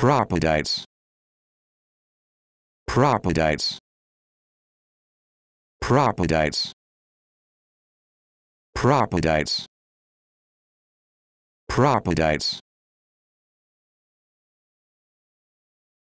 Propodites. Propodites. Propodites. Propodites. Properties.